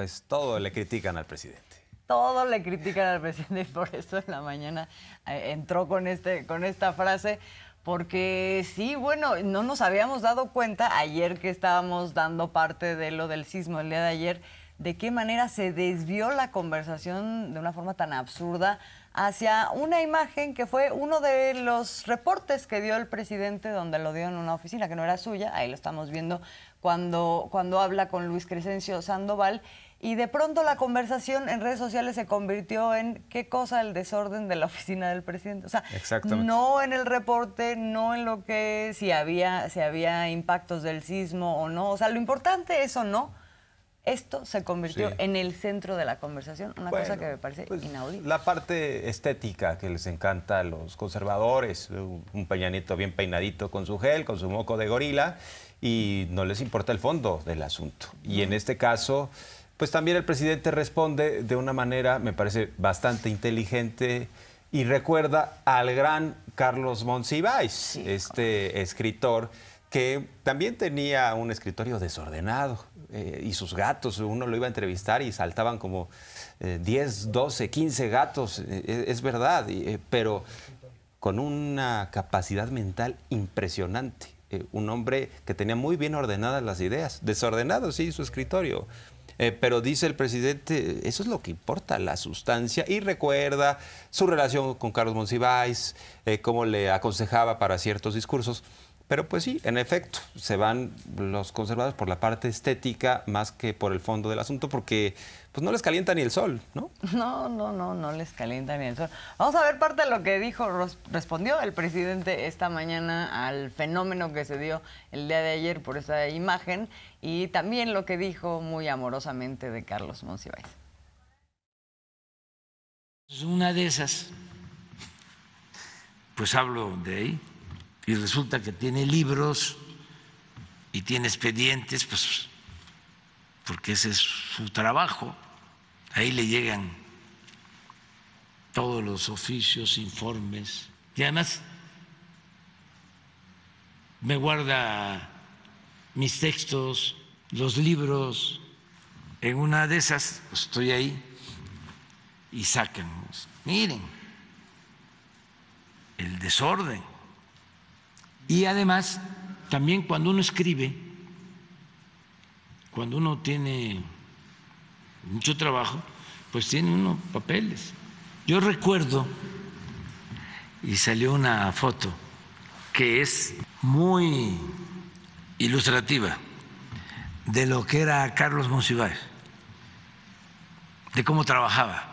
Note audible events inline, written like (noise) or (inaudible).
Pues, todo le critican al presidente. Todo le critican al presidente y por eso en la mañana eh, entró con, este, con esta frase. Porque sí, bueno, no nos habíamos dado cuenta ayer que estábamos dando parte de lo del sismo el día de ayer, de qué manera se desvió la conversación de una forma tan absurda hacia una imagen que fue uno de los reportes que dio el presidente donde lo dio en una oficina que no era suya, ahí lo estamos viendo cuando, cuando habla con Luis Crescencio Sandoval y de pronto la conversación en redes sociales se convirtió en qué cosa el desorden de la (laughs) oficina del presidente. O sea, no en el reporte, no en lo que si había, si había impactos del sismo o no. O sea, lo importante es o no. Esto se convirtió en el centro de la conversación, una cosa que me parece pues, inaudita. La parte estética que les encanta a los conservadores, un peñanito bien peinadito con su gel, con su moco de gorila, y no les importa el fondo del asunto. Y en este caso pues también el presidente responde de una manera, me parece, bastante inteligente y recuerda al gran Carlos Monsiváis, este escritor que también tenía un escritorio desordenado eh, y sus gatos, uno lo iba a entrevistar y saltaban como 10, 12, 15 gatos, eh, eh, es verdad, pero con una capacidad mental impresionante. un hombre que tenía muy bien ordenadas las ideas, desordenado, sí, su escritorio, eh, pero dice el presidente, eso es lo que importa, la sustancia. Y recuerda su relación con Carlos Monsiváis, eh, cómo le aconsejaba para ciertos discursos. Pero pues sí, en efecto, se van los conservadores por la parte estética más que por el fondo del asunto, porque pues no les calienta ni el sol, ¿no? (laughs) No, no, no, no les calienta ni el sol. Vamos a ver parte de lo que dijo, respondió el presidente esta mañana al fenómeno que se dio el día de ayer por esa imagen y también lo que dijo muy amorosamente de Carlos Monsiváis. Una de esas, pues hablo de ahí y resulta que tiene libros y tiene expedientes, pues porque ese es su trabajo. Ahí le llegan todos los oficios, informes. Y además me guarda mis textos, los libros. En una de esas pues, estoy ahí y sacan, pues, miren, el desorden y además, también cuando uno escribe, cuando uno tiene mucho trabajo, pues tiene unos papeles. Yo recuerdo, y salió una foto que es muy ilustrativa de lo que era Carlos Monsiváis, de cómo trabajaba